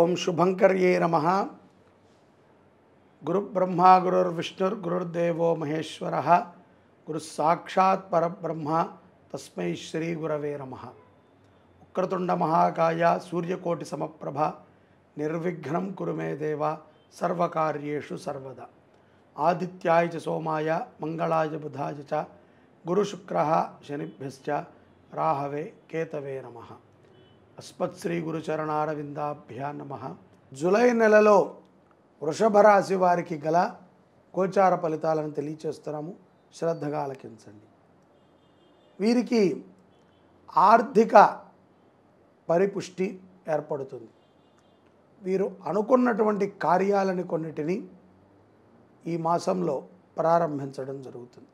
ओम शुभंकर नम गुरु ब्रह्मा महेश्वर गुरुसाक्षात् तस्म श्रीगुरव नम उक्रतुंड महाकाय सूर्यकोटि निर्विघ्न कुर मे देव सर्व्यु सर्वदा आदित्याय च सोमाय मंगलाय बुधाय च गुरुशुक्र शनिभ्य राहवे केतवे नमः అస్మత్ శ్రీ గురుచరణారవిందాభ్యా నమ జులై నెలలో వృషభ రాశి వారికి గల గోచార ఫలితాలను తెలియచేస్తున్నాము శ్రద్ధగా ఆలకించండి వీరికి ఆర్థిక పరిపుష్టి ఏర్పడుతుంది వీరు అనుకున్నటువంటి కార్యాలని కొన్నిటిని ఈ మాసంలో ప్రారంభించడం జరుగుతుంది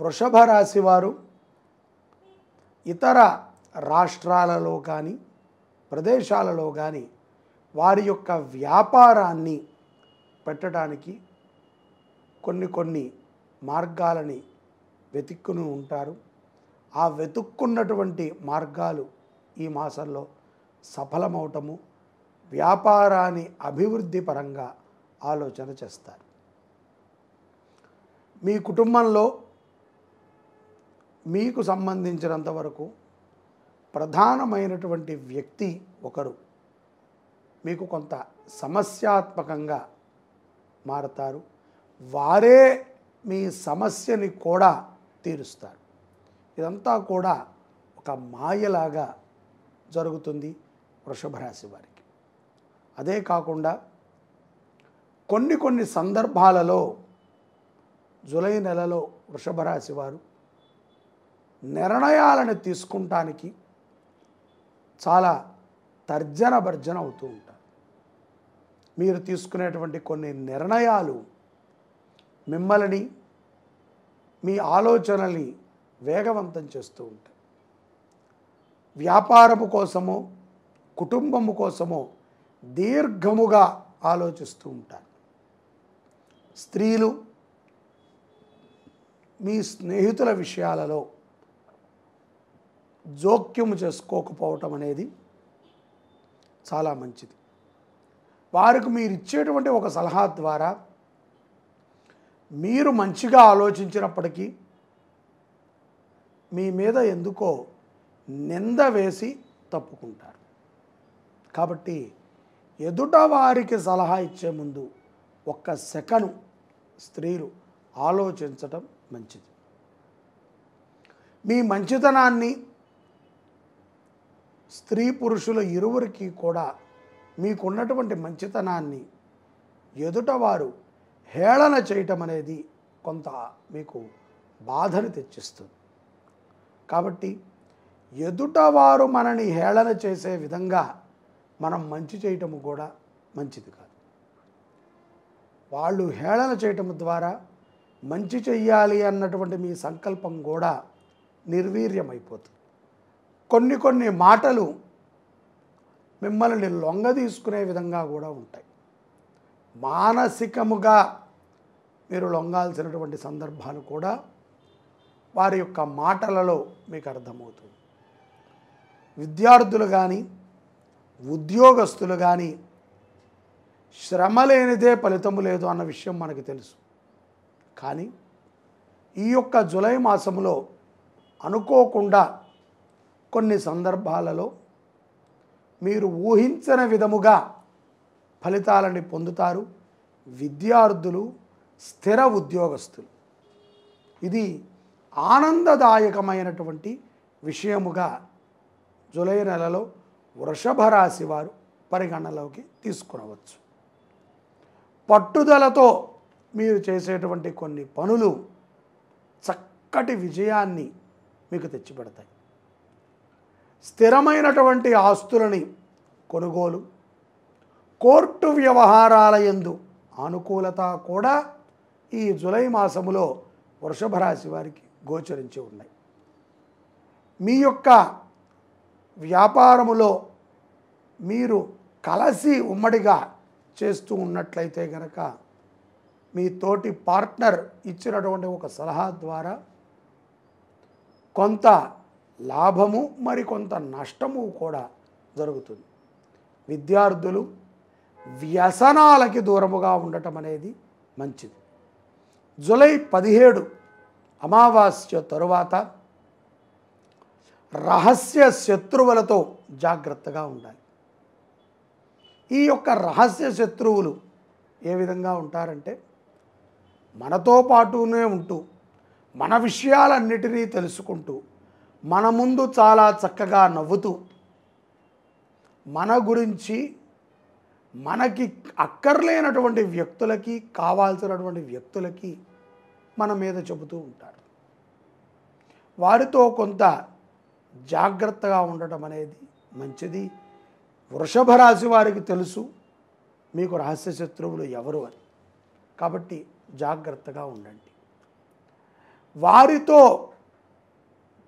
వృషభ రాశి వారు ఇతర రాష్ట్రాలలో కానీ ప్రదేశాలలో కానీ వారి యొక్క వ్యాపారాన్ని పెట్టడానికి కొన్ని కొన్ని మార్గాలని వెతుక్కుని ఉంటారు ఆ వెతుక్కున్నటువంటి మార్గాలు ఈ మాసంలో సఫలమవటము వ్యాపారాన్ని అభివృద్ధి పరంగా ఆలోచన చేస్తారు మీ కుటుంబంలో మీకు సంబంధించినంత వరకు ప్రధానమైనటువంటి వ్యక్తి ఒకరు మీకు కొంత సమస్యాత్మకంగా మారతారు వారే మీ సమస్యని కూడా తీరుస్తారు ఇదంతా కూడా ఒక మాయలాగా జరుగుతుంది వృషభ రాశి వారికి అదే కాకుండా కొన్ని కొన్ని సందర్భాలలో జూలై నెలలో వృషభ రాశి వారు నిర్ణయాలను తీసుకుంటానికి చాలా తర్జన భర్జన అవుతూ ఉంటారు మీరు తీసుకునేటువంటి కొన్ని నిర్ణయాలు మిమ్మల్ని మీ ఆలోచనల్ని వేగవంతం చేస్తూ ఉంటాయి వ్యాపారము కోసమో కుటుంబము కోసమో దీర్ఘముగా ఆలోచిస్తూ ఉంటారు స్త్రీలు మీ స్నేహితుల విషయాలలో జోక్యం చేసుకోకపోవటం అనేది చాలా మంచిది వారికి మీరు ఇచ్చేటువంటి ఒక సలహా ద్వారా మీరు మంచిగా ఆలోచించినప్పటికీ మీ మీద ఎందుకో నింద వేసి తప్పుకుంటారు కాబట్టి ఎదుట వారికి సలహా ఇచ్చే ముందు ఒక్క సెకను స్త్రీలు ఆలోచించటం మంచిది మీ మంచితనాన్ని స్త్రీ పురుషుల ఇరువురికి కూడా మీకున్నటువంటి మంచితనాన్ని ఎదుటవారు హేళన చేయటం అనేది కొంత మీకు బాధను తెచ్చిస్తుంది కాబట్టి ఎదుటవారు మనని హేళన చేసే విధంగా మనం మంచి చేయటము కూడా మంచిది కాదు వాళ్ళు హేళన చేయటం ద్వారా మంచి చెయ్యాలి అన్నటువంటి మీ సంకల్పం కూడా నిర్వీర్యమైపోతుంది కొన్ని కొన్ని మాటలు మిమ్మల్ని లొంగ తీసుకునే విధంగా కూడా ఉంటాయి మానసికముగా మీరు లొంగాల్సినటువంటి సందర్భాలు కూడా వారి యొక్క మాటలలో మీకు అర్థమవుతుంది విద్యార్థులు కానీ ఉద్యోగస్తులు కానీ శ్రమ లేనిదే ఫలితము లేదు అన్న విషయం మనకు తెలుసు కానీ ఈ యొక్క జులై మాసంలో అనుకోకుండా కొన్ని సందర్భాలలో మీరు ఊహించని విధముగా ఫలితాలని పొందుతారు విద్యార్థులు స్థిర ఉద్యోగస్తులు ఇది ఆనందదాయకమైనటువంటి విషయముగా జూలై నెలలో వృషభ రాశి వారు పరిగణలోకి తీసుకునవచ్చు పట్టుదలతో మీరు చేసేటువంటి కొన్ని పనులు చక్కటి విజయాన్ని మీకు తెచ్చిపెడతాయి స్థిరమైనటువంటి ఆస్తులని కొనుగోలు కోర్టు వ్యవహారాల ఎందు అనుకూలత కూడా ఈ జులై మాసములో వృషభ రాశి వారికి గోచరించి ఉన్నాయి మీ యొక్క వ్యాపారములో మీరు కలిసి ఉమ్మడిగా చేస్తూ ఉన్నట్లయితే గనక మీ తోటి పార్ట్నర్ ఇచ్చినటువంటి ఒక సలహా ద్వారా కొంత లాభము మరికొంత నష్టము కూడా జరుగుతుంది విద్యార్థులు వ్యసనాలకి దూరముగా ఉండటం అనేది మంచిది జూలై పదిహేడు అమావాస్య తరువాత రహస్య శత్రువులతో జాగ్రత్తగా ఉండాలి ఈ యొక్క రహస్య శత్రువులు ఏ విధంగా ఉంటారంటే మనతో పాటునే ఉంటూ మన విషయాలన్నిటినీ తెలుసుకుంటూ మన ముందు చాలా చక్కగా నవ్వుతూ మన గురించి మనకి అక్కర్లేనటువంటి వ్యక్తులకి కావాల్సినటువంటి వ్యక్తులకి మన మీద చెబుతూ ఉంటారు వారితో కొంత జాగ్రత్తగా ఉండటం అనేది మంచిది వృషభ రాశి వారికి తెలుసు మీకు రహస్య శత్రువులు ఎవరు అని కాబట్టి జాగ్రత్తగా ఉండండి వారితో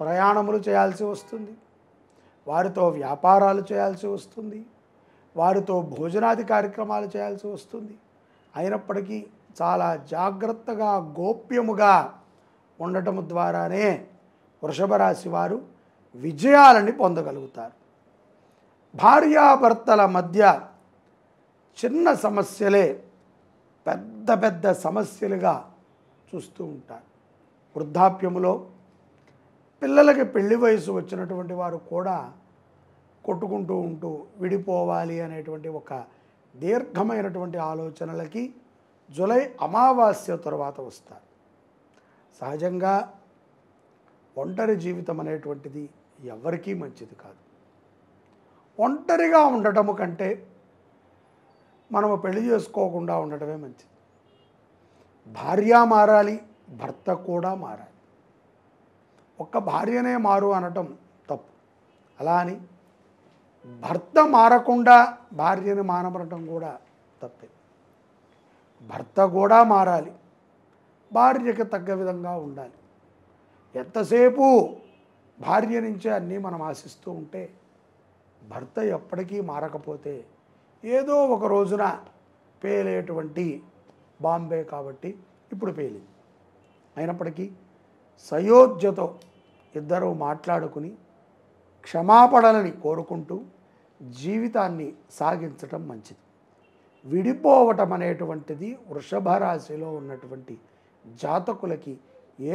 ప్రయాణములు చేయాల్సి వస్తుంది వారితో వ్యాపారాలు చేయాల్సి వస్తుంది వారితో భోజనాది కార్యక్రమాలు చేయాల్సి వస్తుంది అయినప్పటికీ చాలా జాగ్రత్తగా గోప్యముగా ఉండటం ద్వారానే వృషభ రాశి వారు విజయాలని పొందగలుగుతారు భార్యాభర్తల మధ్య చిన్న సమస్యలే పెద్ద పెద్ద సమస్యలుగా చూస్తూ ఉంటారు వృద్ధాప్యములో పిల్లలకి పెళ్లి వయసు వచ్చినటువంటి వారు కూడా కొట్టుకుంటూ ఉంటూ విడిపోవాలి అనేటువంటి ఒక దీర్ఘమైనటువంటి ఆలోచనలకి జులై అమావాస్య తర్వాత వస్తారు సహజంగా ఒంటరి జీవితం అనేటువంటిది ఎవరికీ మంచిది కాదు ఒంటరిగా ఉండటము కంటే మనము పెళ్లి చేసుకోకుండా ఉండటమే మంచిది భార్య మారాలి భర్త కూడా మారాలి ఒక్క భార్యనే మారు అనటం తప్పు అలా అని భర్త మారకుండా భార్యని మానబడటం కూడా తప్పే భర్త కూడా మారాలి భార్యకి తగ్గ విధంగా ఉండాలి ఎంతసేపు భార్య నుంచే అన్నీ మనం ఆశిస్తూ ఉంటే భర్త ఎప్పటికీ మారకపోతే ఏదో ఒక రోజున పేలేటువంటి బాంబే కాబట్టి ఇప్పుడు పేలింది అయినప్పటికీ సయోధ్యతో ఇద్దరూ మాట్లాడుకుని క్షమాపణలని కోరుకుంటూ జీవితాన్ని సాగించటం మంచిది విడిపోవటం అనేటువంటిది వృషభ రాశిలో ఉన్నటువంటి జాతకులకి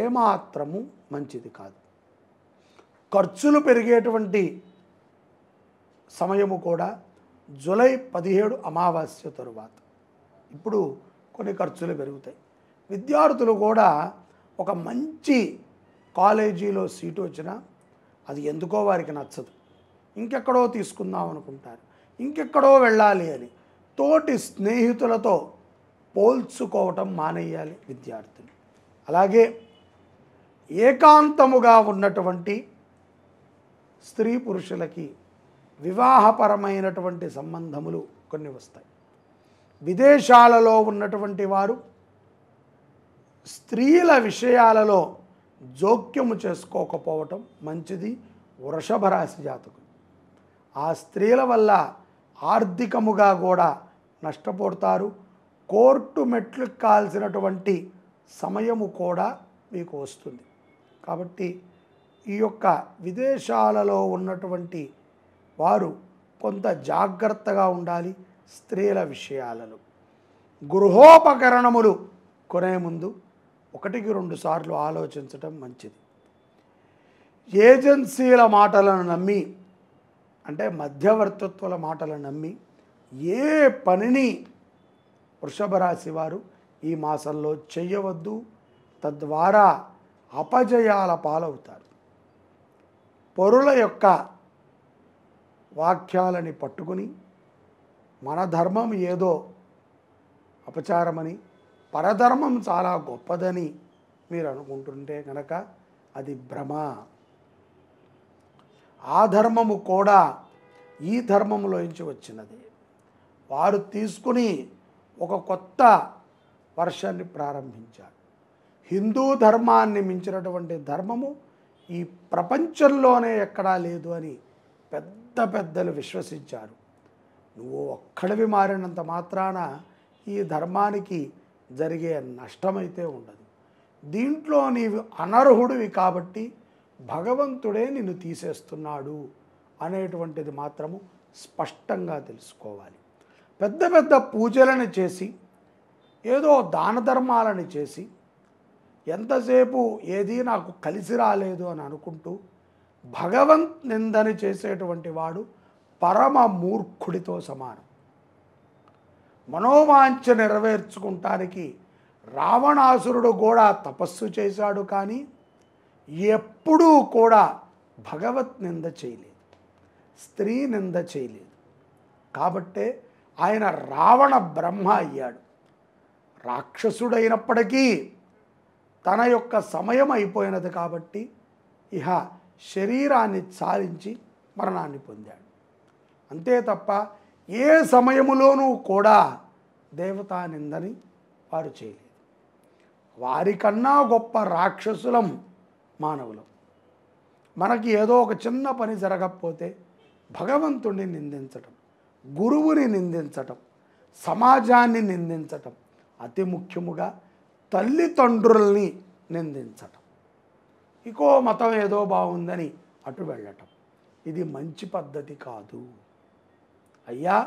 ఏమాత్రము మంచిది కాదు ఖర్చులు పెరిగేటువంటి సమయము కూడా జూలై పదిహేడు అమావాస్య తరువాత ఇప్పుడు కొన్ని ఖర్చులు పెరుగుతాయి విద్యార్థులు కూడా ఒక మంచి కాలేజీలో సీటు వచ్చినా అది ఎందుకో వారికి నచ్చదు ఇంకెక్కడో తీసుకుందాం అనుకుంటారు ఇంకెక్కడో వెళ్ళాలి అని తోటి స్నేహితులతో పోల్చుకోవటం మానేయాలి విద్యార్థులు అలాగే ఏకాంతముగా ఉన్నటువంటి స్త్రీ పురుషులకి వివాహపరమైనటువంటి సంబంధములు కొన్ని వస్తాయి విదేశాలలో ఉన్నటువంటి వారు స్త్రీల విషయాలలో జోక్యము చేసుకోకపోవటం మంచిది వృషభ రాశి ఆ స్త్రీల వల్ల ఆర్థికముగా కూడా నష్టపోతారు కోర్టు మెట్లు కాల్సినటువంటి సమయము కూడా మీకు వస్తుంది కాబట్టి ఈ యొక్క విదేశాలలో ఉన్నటువంటి వారు కొంత జాగ్రత్తగా ఉండాలి స్త్రీల విషయాలలో గృహోపకరణములు కొనే ముందు ఒకటికి రెండు సార్లు ఆలోచించటం మంచిది ఏజెన్సీల మాటలను నమ్మి అంటే మధ్యవర్తిత్వాల మాటలను నమ్మి ఏ పనిని వృషభ రాశి వారు ఈ మాసంలో చేయవద్దు తద్వారా అపజయాల పాలవుతారు పొరుల యొక్క వాక్యాలని పట్టుకుని మన ధర్మం ఏదో అపచారమని పరధర్మం చాలా గొప్పదని మీరు అనుకుంటుంటే కనుక అది భ్రమ ఆ ధర్మము కూడా ఈ ధర్మంలోంచి వచ్చినది వారు తీసుకుని ఒక కొత్త వర్షాన్ని ప్రారంభించారు హిందూ ధర్మాన్ని మించినటువంటి ధర్మము ఈ ప్రపంచంలోనే ఎక్కడా లేదు అని పెద్ద పెద్దలు విశ్వసించారు నువ్వు ఒక్కడివి మారినంత మాత్రాన ఈ ధర్మానికి జరిగే నష్టమైతే ఉండదు దీంట్లో నీవు అనర్హుడివి కాబట్టి భగవంతుడే నిన్ను తీసేస్తున్నాడు అనేటువంటిది మాత్రము స్పష్టంగా తెలుసుకోవాలి పెద్ద పెద్ద పూజలను చేసి ఏదో దాన ధర్మాలను చేసి ఎంతసేపు ఏది నాకు కలిసి రాలేదు అని అనుకుంటూ భగవంత్ నిందని చేసేటువంటి వాడు పరమ మూర్ఖుడితో సమానం మనోవాంఛ నెరవేర్చుకుంటానికి రావణాసురుడు కూడా తపస్సు చేశాడు కానీ ఎప్పుడూ కూడా భగవత్ నింద చేయలేదు స్త్రీ నింద చేయలేదు కాబట్టే ఆయన రావణ బ్రహ్మ అయ్యాడు రాక్షసుడైనప్పటికీ తన యొక్క సమయం అయిపోయినది కాబట్టి ఇహ శరీరాన్ని చాలించి మరణాన్ని పొందాడు అంతే తప్ప ఏ సమయములోనూ కూడా దేవతా నిందని వారు చేయలేదు వారికన్నా గొప్ప రాక్షసులం మానవులం మనకి ఏదో ఒక చిన్న పని జరగకపోతే భగవంతుడిని నిందించటం గురువుని నిందించటం సమాజాన్ని నిందించటం అతి ముఖ్యముగా తల్లిదండ్రుల్ని నిందించటం ఇకో మతం ఏదో బాగుందని అటు వెళ్ళటం ఇది మంచి పద్ధతి కాదు అయ్యా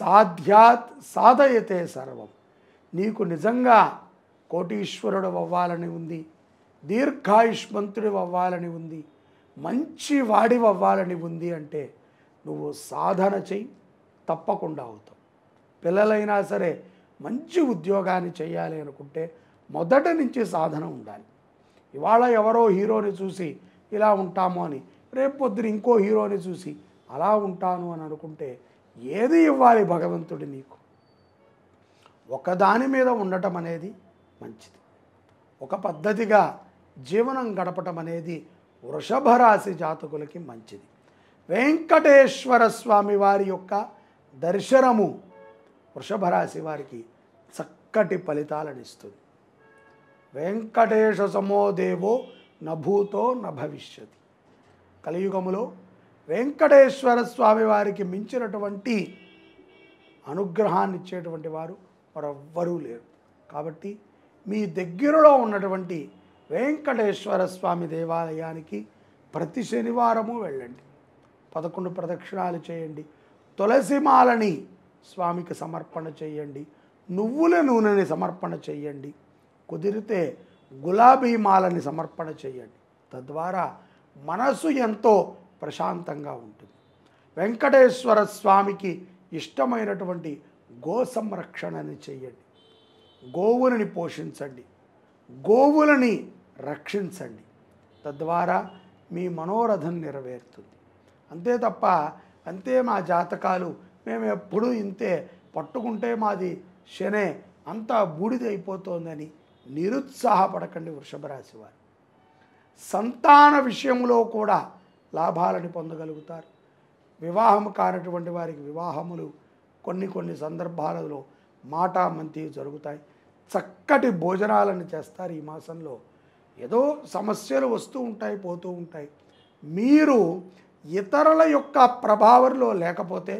సాధ్యాత్ సాధయతే సర్వం నీకు నిజంగా కోటీశ్వరుడు అవ్వాలని ఉంది దీర్ఘాయుష్మంతుడు అవ్వాలని ఉంది మంచి వాడి అవ్వాలని ఉంది అంటే నువ్వు సాధన చెయ్యి తప్పకుండా అవుతావు పిల్లలైనా సరే మంచి ఉద్యోగాన్ని చేయాలి అనుకుంటే మొదట నుంచి సాధన ఉండాలి ఇవాళ ఎవరో హీరోని చూసి ఇలా ఉంటామో అని రేపు పొద్దున ఇంకో హీరోని చూసి అలా ఉంటాను అని అనుకుంటే ఏది ఇవ్వాలి భగవంతుడి నీకు ఒకదాని మీద ఉండటం అనేది మంచిది ఒక పద్ధతిగా జీవనం గడపటం అనేది వృషభ రాశి జాతకులకి మంచిది వెంకటేశ్వర స్వామి వారి యొక్క దర్శనము వృషభ రాశి వారికి చక్కటి ఫలితాలను ఇస్తుంది వెంకటేశ దేవో నభూతో నభవిష్యతి కలియుగములో వెంకటేశ్వర స్వామి వారికి మించినటువంటి అనుగ్రహాన్ని ఇచ్చేటువంటి వారు మరెవ్వరూ లేరు కాబట్టి మీ దగ్గరలో ఉన్నటువంటి వెంకటేశ్వర స్వామి దేవాలయానికి ప్రతి శనివారము వెళ్ళండి పదకొండు ప్రదక్షిణాలు చేయండి తులసిమాలని స్వామికి సమర్పణ చేయండి నువ్వుల నూనెని సమర్పణ చేయండి కుదిరితే గులాబీ మాలని సమర్పణ చేయండి తద్వారా మనసు ఎంతో ప్రశాంతంగా ఉంటుంది వెంకటేశ్వర స్వామికి ఇష్టమైనటువంటి గో సంరక్షణని చెయ్యండి గోవులని పోషించండి గోవులని రక్షించండి తద్వారా మీ మనోరథం నెరవేరుతుంది అంతే తప్ప అంతే మా జాతకాలు మేము ఎప్పుడూ ఇంతే పట్టుకుంటే మాది శనే అంతా బూడిదైపోతోందని నిరుత్సాహపడకండి వృషభరాశి వారు సంతాన విషయంలో కూడా లాభాలను పొందగలుగుతారు వివాహం కానటువంటి వారికి వివాహములు కొన్ని కొన్ని సందర్భాలలో మాటామంతి జరుగుతాయి చక్కటి భోజనాలను చేస్తారు ఈ మాసంలో ఏదో సమస్యలు వస్తూ ఉంటాయి పోతూ ఉంటాయి మీరు ఇతరుల యొక్క ప్రభావంలో లేకపోతే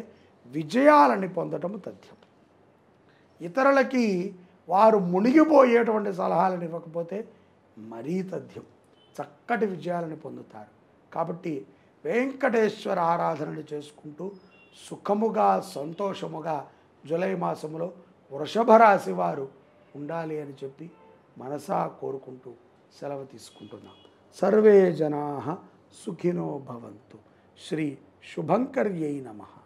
విజయాలని పొందటం తథ్యం ఇతరులకి వారు మునిగిపోయేటువంటి సలహాలను ఇవ్వకపోతే మరీ తథ్యం చక్కటి విజయాలను పొందుతారు కాబట్టి వెంకటేశ్వర ఆరాధనలు చేసుకుంటూ సుఖముగా సంతోషముగా జులై మాసంలో వృషభ రాశి వారు ఉండాలి అని చెప్పి మనసా కోరుకుంటూ సెలవు తీసుకుంటున్నాం సర్వే జనా సుఖినో భవంతు శ్రీ శుభంకర్యై నమః